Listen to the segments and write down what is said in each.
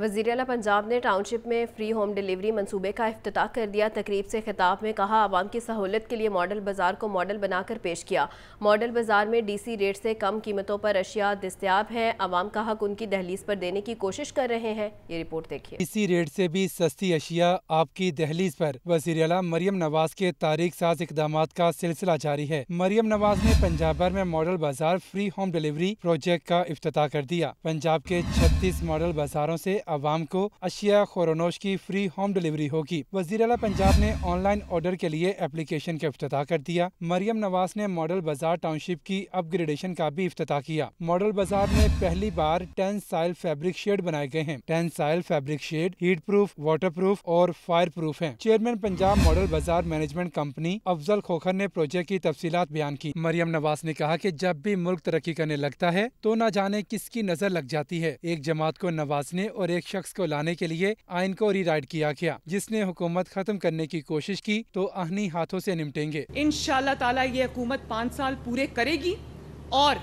वजीर अला पंजाब ने टाउनशिप में फ्री होम डिलीवरी मनसूबे का अफ्ताह कर दिया तकरीब से खिताब में कहा आवाम की सहूलत के लिए मॉडल बाज़ार को मॉडल बनाकर पेश किया मॉडल बाज़ार में डी सी रेट से कम कीमतों पर अशिया दस्तियाब है आवाम का हक उनकी दहलीज पर देने की कोशिश कर रहे हैं ये रिपोर्ट देखिए इसी रेट से भी सस्ती अशिया आपकी दहलीज पर वजीर अला मरियम नवाज के तारीख साज इकदाम का सिलसिला जारी है मरियम नवाज ने पंजाब भर में मॉडल बाजार फ्री होम डिलीवरी प्रोजेक्ट का अफ्ताह कर दिया पंजाब के छत्तीस मॉडल बाजारों ऐसी आवाम को अशिया खोरनोश की फ्री होम डिलीवरी होगी वजीर अला पंजाब ने ऑनलाइन ऑर्डर के लिए एप्लीकेशन का अफ्ताह कर दिया मरियम नवाज ने मॉडल बाजार टाउनशिप की अपग्रेडेशन का भी अफ्ताह किया मॉडल बाजार में पहली बार टेन साइल फैब्रिक शेड बनाए गए हैं tensile fabric shed heat proof water proof और फायर प्रूफ है चेयरमैन पंजाब मॉडल बाजार मैनेजमेंट कंपनी अफजल खोखर ने प्रोजेक्ट की तफसीत बयान की मरियम नवाज ने कहा की जब भी मुल्क तरक्की करने लगता है तो न जाने किसकी नजर लग जाती है एक जमात को नवाजने और एक एक शख्स को लाने के लिए आइन को रीराइट किया गया जिसने हुकूमत खत्म करने की कोशिश की तो अहनी हाथों से निमटेंगे इन ताला ये हुकूमत पाँच साल पूरे करेगी और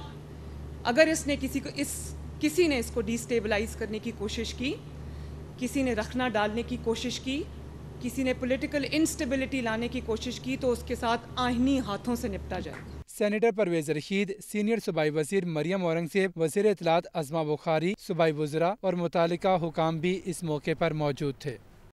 अगर इसने किसी को इस किसी ने इसको डिस्टेबलाइज करने की कोशिश की किसी ने रखना डालने की कोशिश की किसी ने पॉलिटिकल इंस्टेबिलिटी लाने की कोशिश की तो उसके साथ आहनी हाथों से निपटा जाएगा सैनिटर परवेज रशीद सीनियर सूबाई वजीर मरियम औरंगजेब वजीर इतलात अजमा बुखारी सूबाई वजरा और मुतल हुकाम भी इस मौके पर मौजूद थे